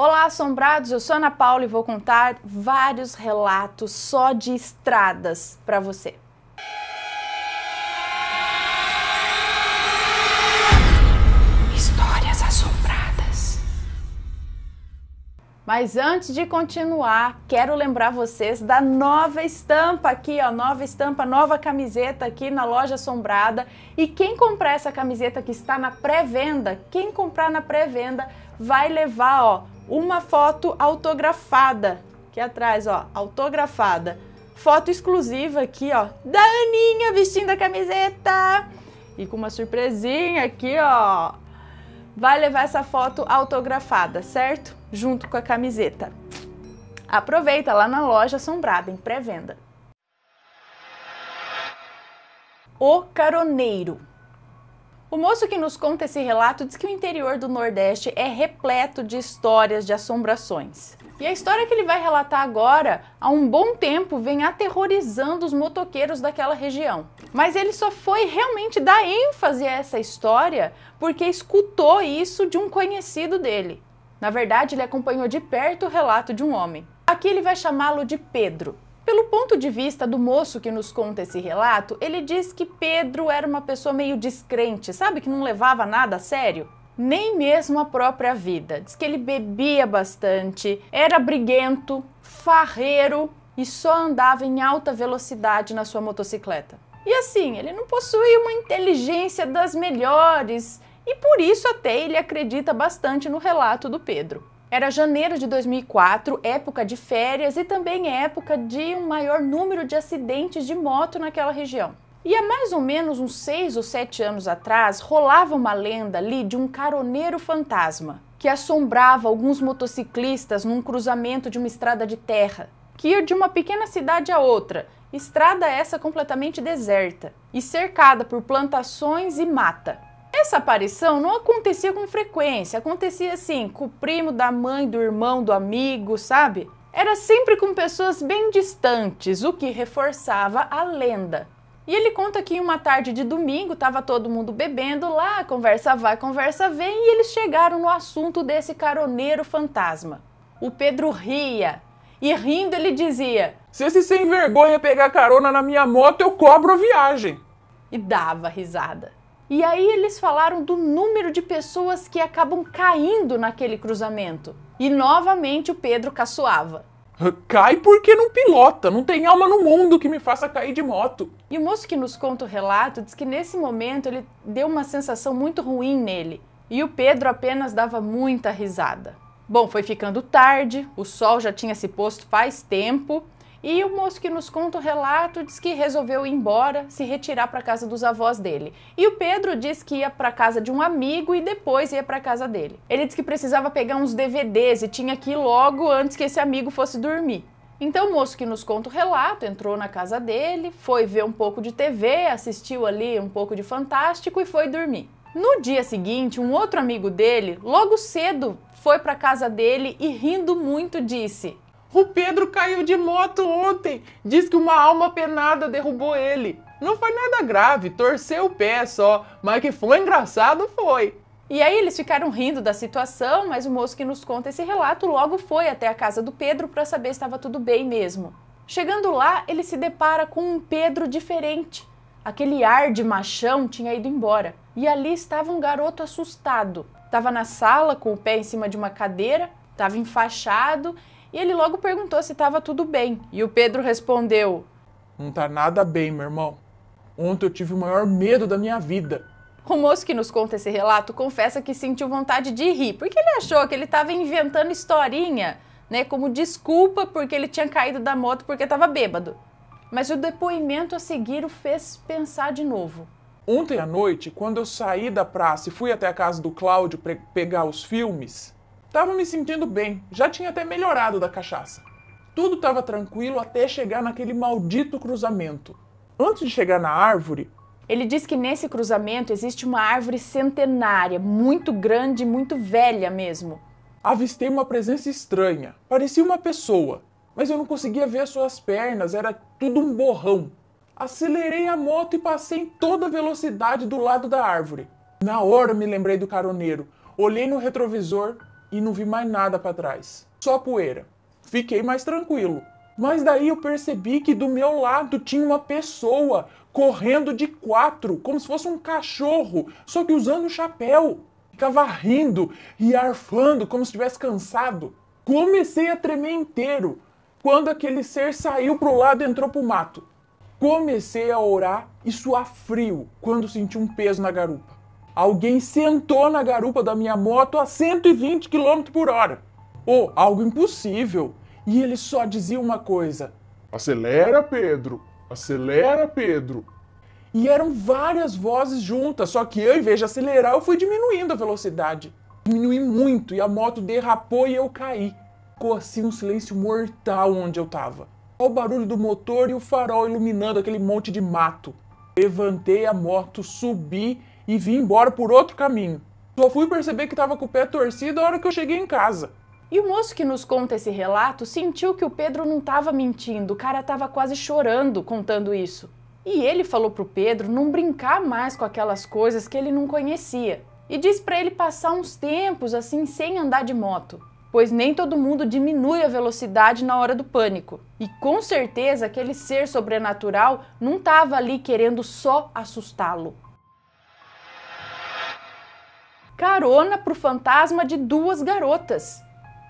Olá, assombrados! Eu sou Ana Paula e vou contar vários relatos só de estradas para você. Histórias assombradas. Mas antes de continuar, quero lembrar vocês da nova estampa aqui, ó, nova estampa, nova camiseta aqui na loja Assombrada. E quem comprar essa camiseta que está na pré-venda, quem comprar na pré-venda vai levar, ó, uma foto autografada. Aqui atrás, ó, autografada. Foto exclusiva aqui, ó, da Aninha vestindo a camiseta. E com uma surpresinha aqui, ó. Vai levar essa foto autografada, certo? Junto com a camiseta. Aproveita lá na loja Assombrada, em pré-venda. O Caroneiro o moço que nos conta esse relato diz que o interior do Nordeste é repleto de histórias de assombrações. E a história que ele vai relatar agora, há um bom tempo, vem aterrorizando os motoqueiros daquela região. Mas ele só foi realmente dar ênfase a essa história porque escutou isso de um conhecido dele. Na verdade, ele acompanhou de perto o relato de um homem. Aqui ele vai chamá-lo de Pedro. Pelo ponto de vista do moço que nos conta esse relato, ele diz que Pedro era uma pessoa meio descrente, sabe, que não levava nada a sério nem mesmo a própria vida. Diz que ele bebia bastante, era briguento, farreiro e só andava em alta velocidade na sua motocicleta. E assim, ele não possui uma inteligência das melhores e por isso até ele acredita bastante no relato do Pedro. Era janeiro de 2004, época de férias e também época de um maior número de acidentes de moto naquela região. E há mais ou menos uns seis ou sete anos atrás, rolava uma lenda ali de um caroneiro fantasma que assombrava alguns motociclistas num cruzamento de uma estrada de terra, que ia de uma pequena cidade a outra, estrada essa completamente deserta e cercada por plantações e mata. Essa aparição não acontecia com frequência, acontecia assim, com o primo, da mãe, do irmão, do amigo, sabe? Era sempre com pessoas bem distantes, o que reforçava a lenda. E ele conta que em uma tarde de domingo estava todo mundo bebendo lá, conversa vai, conversa vem, e eles chegaram no assunto desse caroneiro fantasma. O Pedro ria, e rindo ele dizia: Se esse sem vergonha pegar carona na minha moto, eu cobro a viagem. E dava risada. E aí eles falaram do número de pessoas que acabam caindo naquele cruzamento. E novamente o Pedro caçoava. Cai porque não pilota, não tem alma no mundo que me faça cair de moto. E o moço que nos conta o relato diz que nesse momento ele deu uma sensação muito ruim nele. E o Pedro apenas dava muita risada. Bom, foi ficando tarde, o sol já tinha se posto faz tempo e o moço que nos conta o relato diz que resolveu ir embora, se retirar para casa dos avós dele. E o Pedro diz que ia para casa de um amigo e depois ia para casa dele. Ele diz que precisava pegar uns DVDs e tinha que ir logo antes que esse amigo fosse dormir. Então o moço que nos conta o relato entrou na casa dele, foi ver um pouco de TV, assistiu ali um pouco de Fantástico e foi dormir. No dia seguinte, um outro amigo dele, logo cedo, foi para casa dele e rindo muito disse: o Pedro caiu de moto ontem. Diz que uma alma penada derrubou ele. Não foi nada grave, torceu o pé só, mas que foi engraçado foi. E aí eles ficaram rindo da situação, mas o moço que nos conta esse relato logo foi até a casa do Pedro para saber se estava tudo bem mesmo. Chegando lá, ele se depara com um Pedro diferente. Aquele ar de machão tinha ido embora, e ali estava um garoto assustado. Estava na sala com o pé em cima de uma cadeira, estava enfaixado e ele logo perguntou se estava tudo bem. E o Pedro respondeu: Não tá nada bem, meu irmão. Ontem eu tive o maior medo da minha vida. O moço que nos conta esse relato confessa que sentiu vontade de rir, porque ele achou que ele estava inventando historinha, né, como desculpa porque ele tinha caído da moto porque estava bêbado. Mas o depoimento a seguir o fez pensar de novo. Ontem à noite, quando eu saí da praça e fui até a casa do Cláudio pegar os filmes, Tava me sentindo bem, já tinha até melhorado da cachaça. Tudo estava tranquilo até chegar naquele maldito cruzamento. Antes de chegar na árvore, ele diz que nesse cruzamento existe uma árvore centenária, muito grande, muito velha mesmo. Avistei uma presença estranha. Parecia uma pessoa, mas eu não conseguia ver as suas pernas, era tudo um borrão. Acelerei a moto e passei em toda a velocidade do lado da árvore. Na hora me lembrei do caroneiro. Olhei no retrovisor, e não vi mais nada para trás. Só poeira. Fiquei mais tranquilo. Mas daí eu percebi que do meu lado tinha uma pessoa correndo de quatro, como se fosse um cachorro, só que usando o chapéu. Ficava rindo e arfando como se estivesse cansado. Comecei a tremer inteiro quando aquele ser saiu pro lado e entrou pro mato. Comecei a orar e suar frio quando senti um peso na garupa. Alguém sentou na garupa da minha moto a 120 km por hora. Ou oh, algo impossível. E ele só dizia uma coisa: Acelera, Pedro! Acelera, Pedro! E eram várias vozes juntas, só que eu, em vez de acelerar, eu fui diminuindo a velocidade. Diminui muito e a moto derrapou e eu caí. Ficou assim um silêncio mortal onde eu tava. O barulho do motor e o farol iluminando aquele monte de mato. Levantei a moto, subi e vim embora por outro caminho. Só fui perceber que estava com o pé torcido a hora que eu cheguei em casa. E o moço que nos conta esse relato sentiu que o Pedro não estava mentindo, o cara estava quase chorando contando isso. E ele falou pro Pedro não brincar mais com aquelas coisas que ele não conhecia e diz para ele passar uns tempos assim sem andar de moto, pois nem todo mundo diminui a velocidade na hora do pânico. E com certeza aquele ser sobrenatural não estava ali querendo só assustá-lo carona para o fantasma de duas garotas.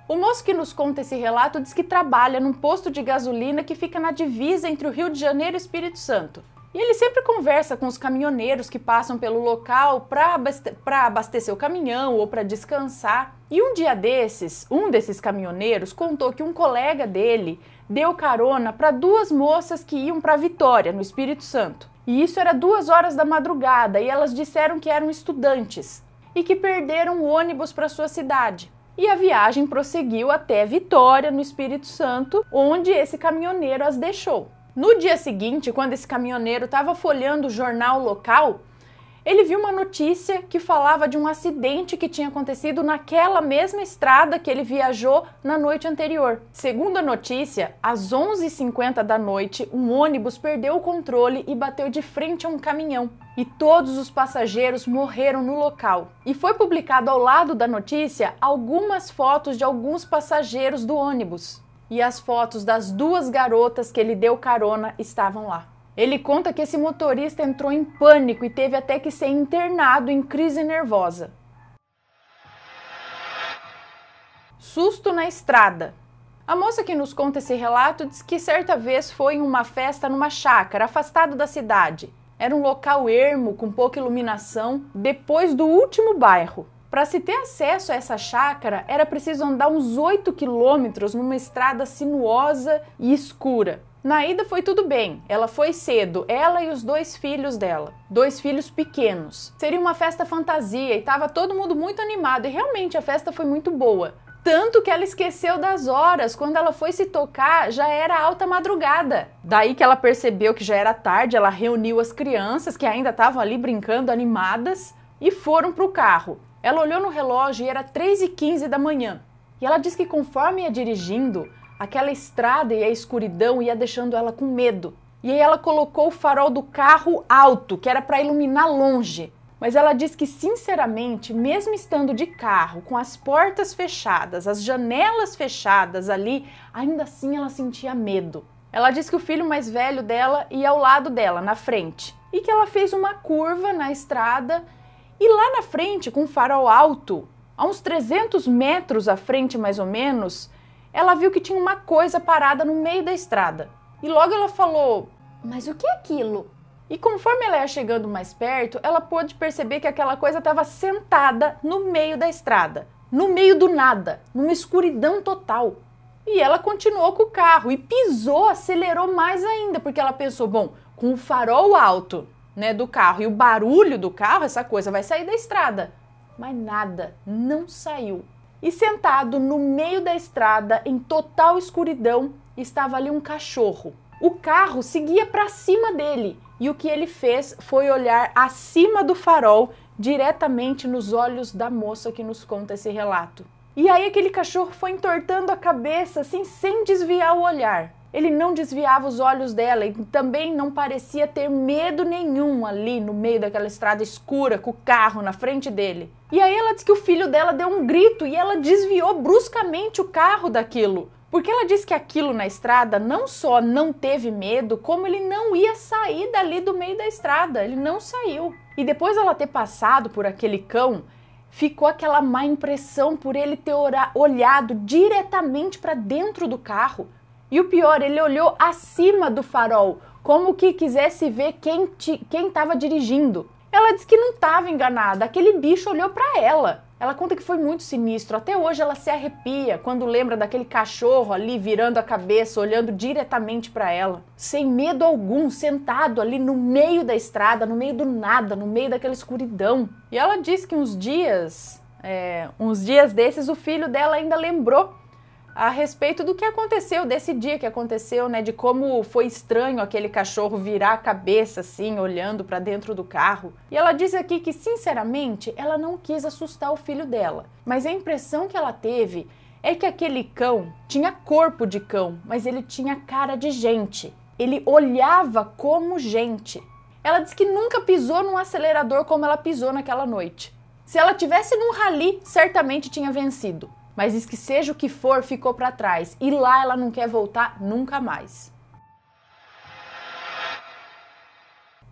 O moço que nos conta esse relato diz que trabalha num posto de gasolina que fica na divisa entre o Rio de Janeiro e o Espírito Santo. E ele sempre conversa com os caminhoneiros que passam pelo local para abaste abastecer o caminhão ou para descansar. E um dia desses, um desses caminhoneiros contou que um colega dele deu carona para duas moças que iam para Vitória, no Espírito Santo. E isso era duas horas da madrugada e elas disseram que eram estudantes e que perderam o ônibus para sua cidade. E a viagem prosseguiu até Vitória, no Espírito Santo, onde esse caminhoneiro as deixou. No dia seguinte, quando esse caminhoneiro estava folheando o jornal local, ele viu uma notícia que falava de um acidente que tinha acontecido naquela mesma estrada que ele viajou na noite anterior. Segundo a notícia, às 11h50 da noite, um ônibus perdeu o controle e bateu de frente a um caminhão e todos os passageiros morreram no local. E foi publicado ao lado da notícia algumas fotos de alguns passageiros do ônibus. E as fotos das duas garotas que ele deu carona estavam lá. Ele conta que esse motorista entrou em pânico e teve até que ser internado em crise nervosa. Susto na estrada. A moça que nos conta esse relato diz que certa vez foi em uma festa numa chácara afastada da cidade era um local ermo, com pouca iluminação, depois do último bairro. Para se ter acesso a essa chácara, era preciso andar uns 8 quilômetros numa estrada sinuosa e escura. Na ida foi tudo bem, ela foi cedo, ela e os dois filhos dela, dois filhos pequenos. Seria uma festa fantasia e estava todo mundo muito animado e realmente a festa foi muito boa. Tanto que ela esqueceu das horas. Quando ela foi se tocar, já era alta madrugada. Daí que ela percebeu que já era tarde, ela reuniu as crianças que ainda estavam ali brincando, animadas, e foram para o carro. Ela olhou no relógio e era 3h15 da manhã. E ela disse que conforme ia dirigindo, aquela estrada e a escuridão ia deixando ela com medo. E aí ela colocou o farol do carro alto, que era para iluminar longe mas ela diz que, sinceramente, mesmo estando de carro, com as portas fechadas, as janelas fechadas ali, ainda assim ela sentia medo. Ela diz que o filho mais velho dela ia ao lado dela, na frente, e que ela fez uma curva na estrada e lá na frente, com um farol alto, a uns 300 metros à frente mais ou menos, ela viu que tinha uma coisa parada no meio da estrada. E logo ela falou: Mas o que é aquilo? E conforme ela ia chegando mais perto, ela pôde perceber que aquela coisa estava sentada no meio da estrada, no meio do nada, numa escuridão total. E ela continuou com o carro e pisou, acelerou mais ainda, porque ela pensou: bom, com o farol alto né, do carro e o barulho do carro, essa coisa vai sair da estrada. Mas nada, não saiu. E sentado no meio da estrada, em total escuridão, estava ali um cachorro, o carro seguia para cima dele e o que ele fez foi olhar acima do farol diretamente nos olhos da moça que nos conta esse relato. E aí aquele cachorro foi entortando a cabeça assim sem desviar o olhar. Ele não desviava os olhos dela e também não parecia ter medo nenhum ali no meio daquela estrada escura com o carro na frente dele. E aí ela diz que o filho dela deu um grito e ela desviou bruscamente o carro daquilo. Porque ela disse que aquilo na estrada não só não teve medo, como ele não ia sair dali do meio da estrada, ele não saiu. E depois ela ter passado por aquele cão, ficou aquela má impressão por ele ter olhado diretamente para dentro do carro. E o pior, ele olhou acima do farol, como que quisesse ver quem estava dirigindo. Ela disse que não estava enganada, aquele bicho olhou para ela. Ela conta que foi muito sinistro. Até hoje ela se arrepia quando lembra daquele cachorro ali virando a cabeça, olhando diretamente para ela, sem medo algum, sentado ali no meio da estrada, no meio do nada, no meio daquela escuridão. E ela diz que uns dias, é, uns dias desses, o filho dela ainda lembrou a respeito do que aconteceu, desse dia que aconteceu, né? De como foi estranho aquele cachorro virar a cabeça assim, olhando para dentro do carro. E ela diz aqui que, sinceramente, ela não quis assustar o filho dela, mas a impressão que ela teve é que aquele cão tinha corpo de cão, mas ele tinha cara de gente. Ele olhava como gente. Ela diz que nunca pisou num acelerador como ela pisou naquela noite. Se ela tivesse num rally, certamente tinha vencido mas diz que seja o que for, ficou para trás e lá ela não quer voltar nunca mais.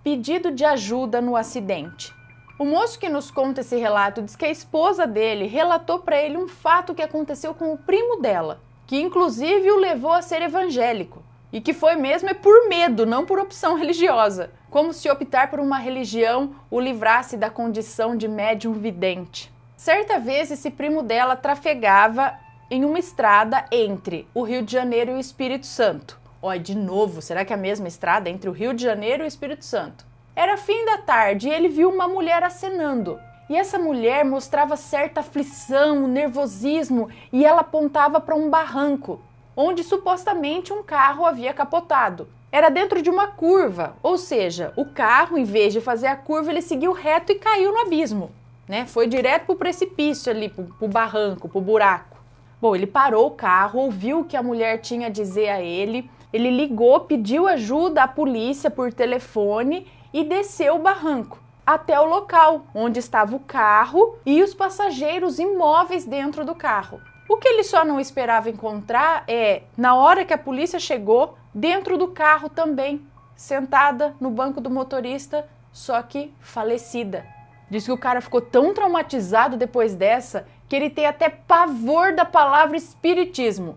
Pedido de ajuda no acidente. O moço que nos conta esse relato diz que a esposa dele relatou para ele um fato que aconteceu com o primo dela, que inclusive o levou a ser evangélico, e que foi mesmo é por medo, não por opção religiosa, como se optar por uma religião o livrasse da condição de médium vidente. Certa vez, esse primo dela trafegava em uma estrada entre o Rio de Janeiro e o Espírito Santo. Olha, de novo, será que é a mesma estrada entre o Rio de Janeiro e o Espírito Santo? Era fim da tarde e ele viu uma mulher acenando. E essa mulher mostrava certa aflição, nervosismo e ela apontava para um barranco, onde supostamente um carro havia capotado. Era dentro de uma curva, ou seja, o carro, em vez de fazer a curva, ele seguiu reto e caiu no abismo né? Foi direto pro precipício ali, pro, pro barranco, pro buraco. Bom, ele parou o carro, ouviu o que a mulher tinha a dizer a ele, ele ligou, pediu ajuda à polícia por telefone e desceu o barranco até o local onde estava o carro e os passageiros imóveis dentro do carro. O que ele só não esperava encontrar é, na hora que a polícia chegou, dentro do carro também, sentada no banco do motorista, só que falecida. Diz que o cara ficou tão traumatizado depois dessa que ele tem até pavor da palavra espiritismo.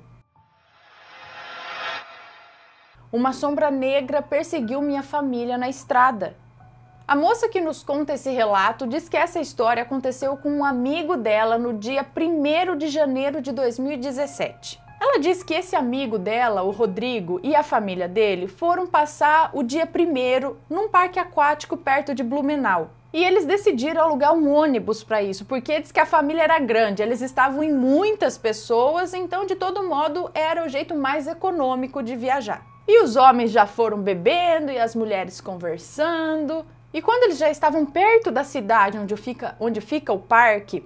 Uma sombra negra perseguiu minha família na estrada. A moça que nos conta esse relato diz que essa história aconteceu com um amigo dela no dia 1 de janeiro de 2017. Ela diz que esse amigo dela, o Rodrigo, e a família dele foram passar o dia primeiro num parque aquático perto de Blumenau. E eles decidiram alugar um ônibus para isso, porque diz que a família era grande, eles estavam em muitas pessoas, então de todo modo era o jeito mais econômico de viajar. E os homens já foram bebendo e as mulheres conversando. E quando eles já estavam perto da cidade onde fica, onde fica o parque,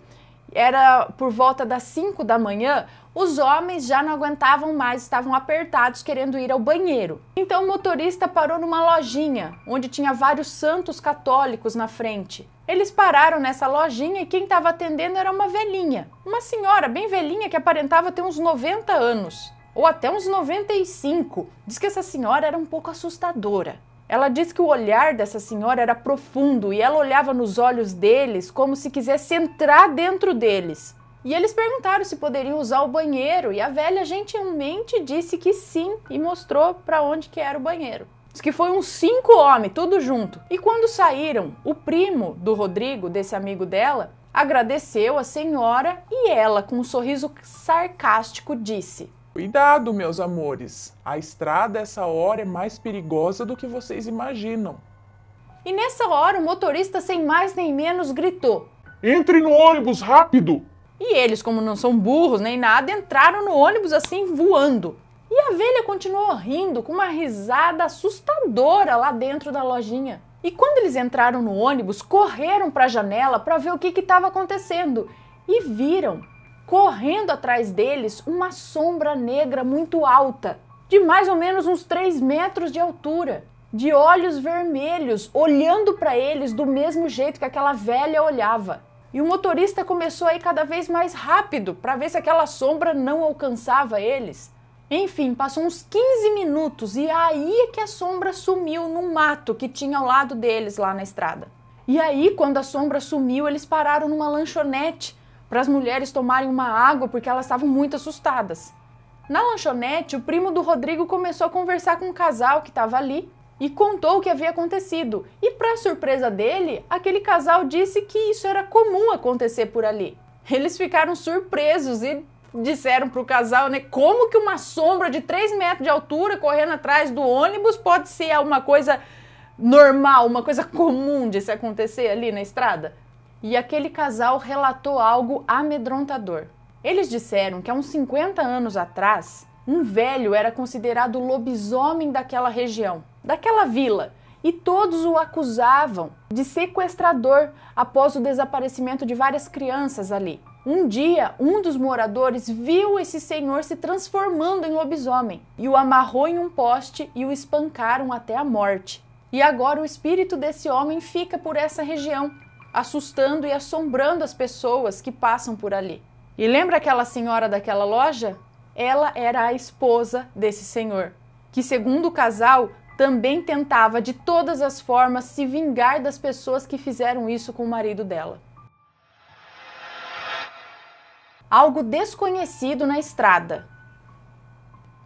era por volta das 5 da manhã, os homens já não aguentavam mais, estavam apertados querendo ir ao banheiro. Então o motorista parou numa lojinha, onde tinha vários santos católicos na frente. Eles pararam nessa lojinha e quem estava atendendo era uma velhinha, uma senhora bem velhinha que aparentava ter uns 90 anos, ou até uns 95. Diz que essa senhora era um pouco assustadora. Ela diz que o olhar dessa senhora era profundo e ela olhava nos olhos deles como se quisesse entrar dentro deles. E eles perguntaram se poderiam usar o banheiro e a velha gentilmente disse que sim e mostrou para onde que era o banheiro. Diz que foi uns cinco homens, tudo junto. E quando saíram, o primo do Rodrigo, desse amigo dela, agradeceu a senhora e ela, com um sorriso sarcástico, disse: Cuidado, meus amores! A estrada essa hora é mais perigosa do que vocês imaginam. E nessa hora, o motorista, sem mais nem menos, gritou: Entre no ônibus rápido! E eles, como não são burros nem nada, entraram no ônibus assim voando. E a velha continuou rindo com uma risada assustadora lá dentro da lojinha. E quando eles entraram no ônibus, correram para a janela para ver o que estava acontecendo e viram correndo atrás deles uma sombra negra muito alta, de mais ou menos uns 3 metros de altura, de olhos vermelhos, olhando para eles do mesmo jeito que aquela velha olhava. E o motorista começou a ir cada vez mais rápido para ver se aquela sombra não alcançava eles. Enfim, passou uns 15 minutos e é aí que a sombra sumiu no mato que tinha ao lado deles lá na estrada. E aí, quando a sombra sumiu, eles pararam numa lanchonete para as mulheres tomarem uma água porque elas estavam muito assustadas. Na lanchonete, o primo do Rodrigo começou a conversar com um casal que estava ali e contou o que havia acontecido. E, para surpresa dele, aquele casal disse que isso era comum acontecer por ali. Eles ficaram surpresos e disseram para o casal, né? Como que uma sombra de 3 metros de altura correndo atrás do ônibus pode ser uma coisa normal, uma coisa comum de se acontecer ali na estrada? e aquele casal relatou algo amedrontador. Eles disseram que há uns 50 anos atrás, um velho era considerado lobisomem daquela região, daquela vila, e todos o acusavam de sequestrador após o desaparecimento de várias crianças ali. Um dia, um dos moradores viu esse senhor se transformando em lobisomem e o amarrou em um poste e o espancaram até a morte. E agora o espírito desse homem fica por essa região assustando e assombrando as pessoas que passam por ali. E lembra aquela senhora daquela loja? Ela era a esposa desse senhor, que, segundo o casal, também tentava de todas as formas se vingar das pessoas que fizeram isso com o marido dela. Algo desconhecido na estrada.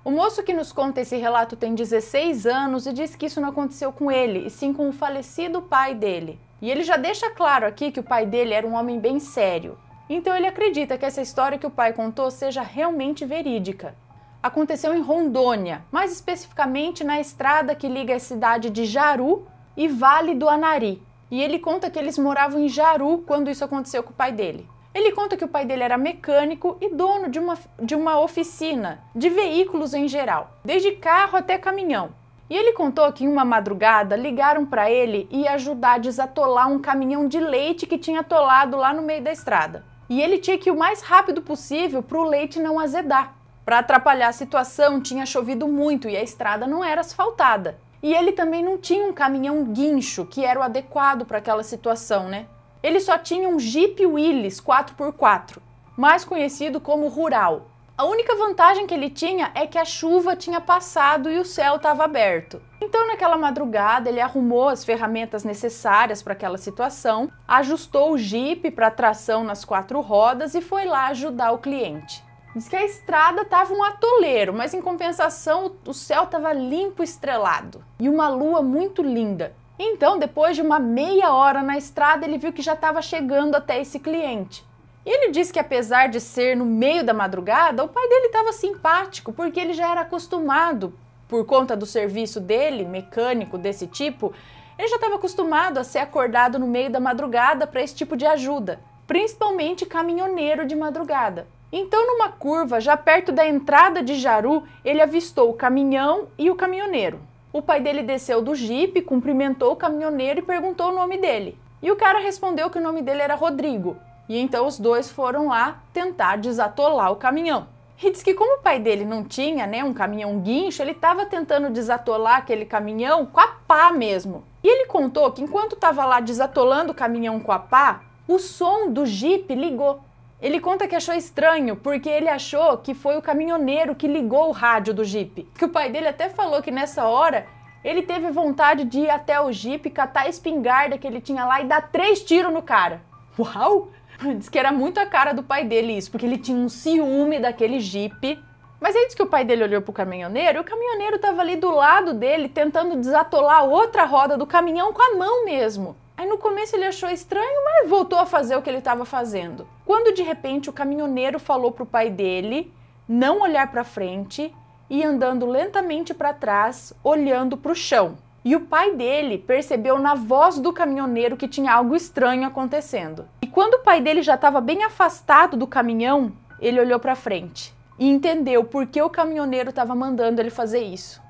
O moço que nos conta esse relato tem 16 anos e diz que isso não aconteceu com ele, e sim com o falecido pai dele. E ele já deixa claro aqui que o pai dele era um homem bem sério. Então ele acredita que essa história que o pai contou seja realmente verídica. Aconteceu em Rondônia, mais especificamente na estrada que liga a cidade de Jaru e Vale do Anari. E ele conta que eles moravam em Jaru quando isso aconteceu com o pai dele. Ele conta que o pai dele era mecânico e dono de uma, de uma oficina de veículos em geral, desde carro até caminhão. E ele contou que em uma madrugada ligaram para ele e ajudar a desatolar um caminhão de leite que tinha atolado lá no meio da estrada. E ele tinha que ir o mais rápido possível para o leite não azedar. Para atrapalhar a situação, tinha chovido muito e a estrada não era asfaltada. E ele também não tinha um caminhão guincho que era o adequado para aquela situação, né? Ele só tinha um Jeep Willys 4x4, mais conhecido como rural, a única vantagem que ele tinha é que a chuva tinha passado e o céu estava aberto. Então, naquela madrugada, ele arrumou as ferramentas necessárias para aquela situação, ajustou o Jeep para tração nas quatro rodas e foi lá ajudar o cliente. Diz que a estrada estava um atoleiro, mas em compensação o céu estava limpo estrelado e uma lua muito linda. Então, depois de uma meia hora na estrada, ele viu que já estava chegando até esse cliente. E ele disse que apesar de ser no meio da madrugada, o pai dele estava simpático, porque ele já era acostumado, por conta do serviço dele, mecânico desse tipo, ele já estava acostumado a ser acordado no meio da madrugada para esse tipo de ajuda, principalmente caminhoneiro de madrugada. Então, numa curva, já perto da entrada de Jaru, ele avistou o caminhão e o caminhoneiro. O pai dele desceu do jipe, cumprimentou o caminhoneiro e perguntou o nome dele. E o cara respondeu que o nome dele era Rodrigo. E então os dois foram lá tentar desatolar o caminhão. E diz que como o pai dele não tinha, né, um caminhão guincho, ele estava tentando desatolar aquele caminhão com a pá mesmo. E ele contou que enquanto estava lá desatolando o caminhão com a pá, o som do Jeep ligou. Ele conta que achou estranho, porque ele achou que foi o caminhoneiro que ligou o rádio do Jeep. Que o pai dele até falou que nessa hora ele teve vontade de ir até o Jeep, catar a espingarda que ele tinha lá e dar três tiros no cara. Uau! Diz que era muito a cara do pai dele isso, porque ele tinha um ciúme daquele Jeep. Mas antes é que o pai dele olhou pro caminhoneiro o caminhoneiro tava ali do lado dele tentando desatolar outra roda do caminhão com a mão mesmo. Aí no começo ele achou estranho, mas voltou a fazer o que ele estava fazendo. Quando de repente o caminhoneiro falou pro pai dele não olhar para frente e andando lentamente para trás, olhando pro chão e o pai dele percebeu na voz do caminhoneiro que tinha algo estranho acontecendo. E quando o pai dele já estava bem afastado do caminhão, ele olhou para frente e entendeu por que o caminhoneiro estava mandando ele fazer isso.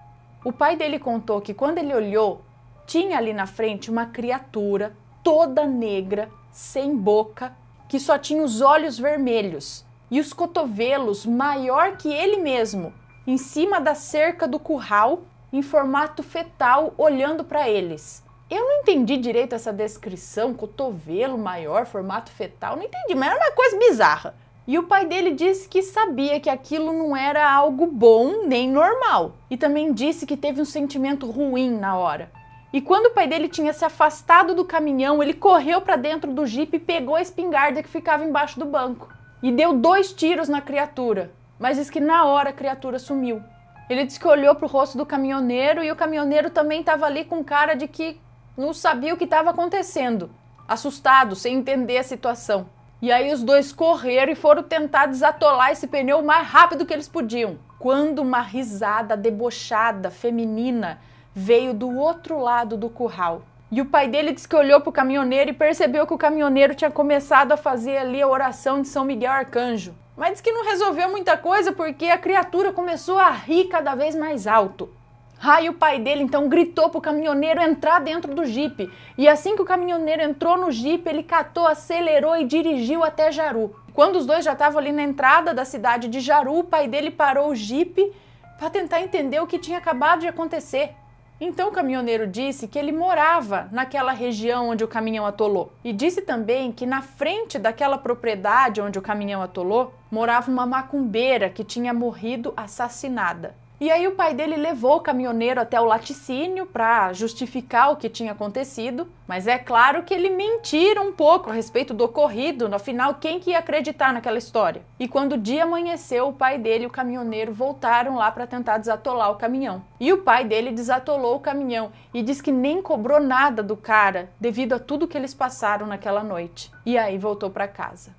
O pai dele contou que quando ele olhou, tinha ali na frente uma criatura toda negra, sem boca, que só tinha os olhos vermelhos e os cotovelos maior que ele mesmo, em cima da cerca do curral em formato fetal olhando para eles. Eu não entendi direito essa descrição, cotovelo maior, formato fetal, não entendi, mas era uma coisa bizarra. E o pai dele disse que sabia que aquilo não era algo bom nem normal. E também disse que teve um sentimento ruim na hora. E quando o pai dele tinha se afastado do caminhão, ele correu para dentro do jipe e pegou a espingarda que ficava embaixo do banco. E deu dois tiros na criatura, mas diz que na hora a criatura sumiu. Ele disse que olhou pro rosto do caminhoneiro e o caminhoneiro também estava ali com cara de que não sabia o que estava acontecendo, assustado, sem entender a situação. E aí os dois correram e foram tentar desatolar esse pneu o mais rápido que eles podiam. Quando uma risada debochada, feminina, veio do outro lado do curral. E o pai dele disse que olhou pro caminhoneiro e percebeu que o caminhoneiro tinha começado a fazer ali a oração de São Miguel Arcanjo. Mas diz que não resolveu muita coisa porque a criatura começou a rir cada vez mais alto. Ray, o pai dele, então gritou pro caminhoneiro entrar dentro do jipe. E assim que o caminhoneiro entrou no jipe, ele catou, acelerou e dirigiu até Jaru. Quando os dois já estavam ali na entrada da cidade de Jaru, o pai dele parou o jipe para tentar entender o que tinha acabado de acontecer. Então o caminhoneiro disse que ele morava naquela região onde o caminhão atolou e disse também que na frente daquela propriedade onde o caminhão atolou morava uma macumbeira que tinha morrido assassinada. E aí o pai dele levou o caminhoneiro até o laticínio para justificar o que tinha acontecido, mas é claro que ele mentira um pouco a respeito do ocorrido, afinal quem que ia acreditar naquela história? E quando o dia amanheceu, o pai dele e o caminhoneiro voltaram lá para tentar desatolar o caminhão. E o pai dele desatolou o caminhão e diz que nem cobrou nada do cara devido a tudo que eles passaram naquela noite. E aí voltou para casa.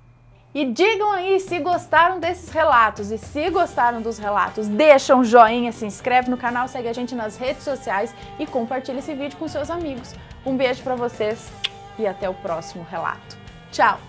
E digam aí se gostaram desses relatos. E se gostaram dos relatos, deixa um joinha, se inscreve no canal, segue a gente nas redes sociais e compartilha esse vídeo com seus amigos. Um beijo para vocês e até o próximo relato. Tchau!